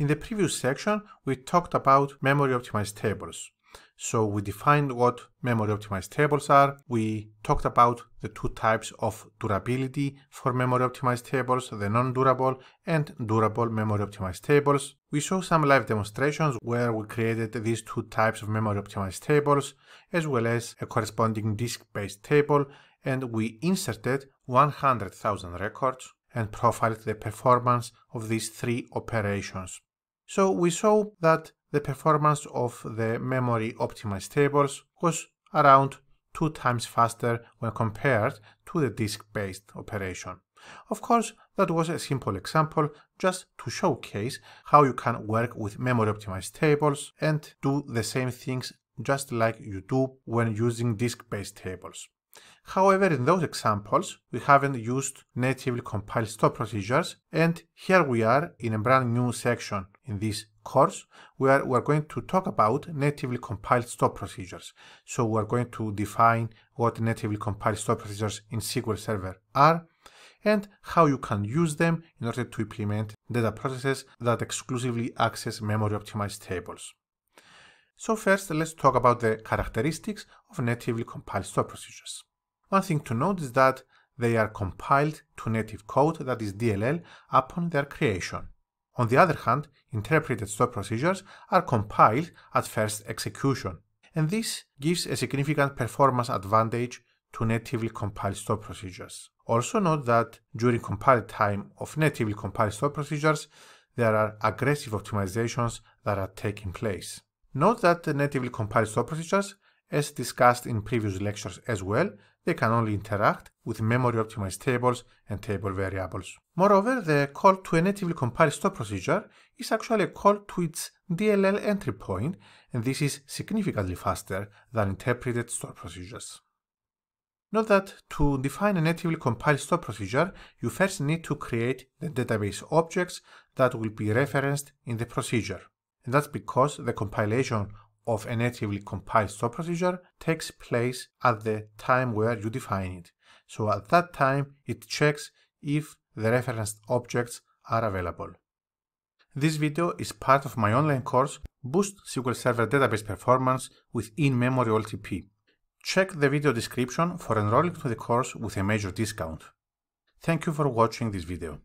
In the previous section, we talked about memory optimized tables. So we defined what memory optimized tables are. We talked about the two types of durability for memory optimized tables, the non-durable and durable memory optimized tables. We saw some live demonstrations where we created these two types of memory optimized tables, as well as a corresponding disk-based table, and we inserted 100,000 records and profiled the performance of these three operations. So we saw that the performance of the memory optimized tables was around two times faster when compared to the disk-based operation. Of course, that was a simple example just to showcase how you can work with memory optimized tables and do the same things just like you do when using disk-based tables. However, in those examples, we haven't used natively compiled stop procedures, and here we are in a brand new section in this course where we're going to talk about natively compiled stop procedures. So we're going to define what natively compiled stop procedures in SQL Server are, and how you can use them in order to implement data processes that exclusively access memory optimized tables. So first, let's talk about the characteristics of natively compiled stored procedures. One thing to note is that they are compiled to native code, that is DLL, upon their creation. On the other hand, interpreted stored procedures are compiled at first execution, and this gives a significant performance advantage to natively compiled stored procedures. Also note that during compile time of natively compiled stored procedures, there are aggressive optimizations that are taking place. Note that the natively compiled store procedures, as discussed in previous lectures as well, they can only interact with memory-optimized tables and table variables. Moreover, the call to a natively compiled store procedure is actually a call to its DLL entry point, and this is significantly faster than interpreted store procedures. Note that to define a natively compiled store procedure, you first need to create the database objects that will be referenced in the procedure and that's because the compilation of a natively compiled stop procedure takes place at the time where you define it. So at that time, it checks if the referenced objects are available. This video is part of my online course Boost SQL Server Database Performance with In-Memory OLTP. Check the video description for enrolling to the course with a major discount. Thank you for watching this video.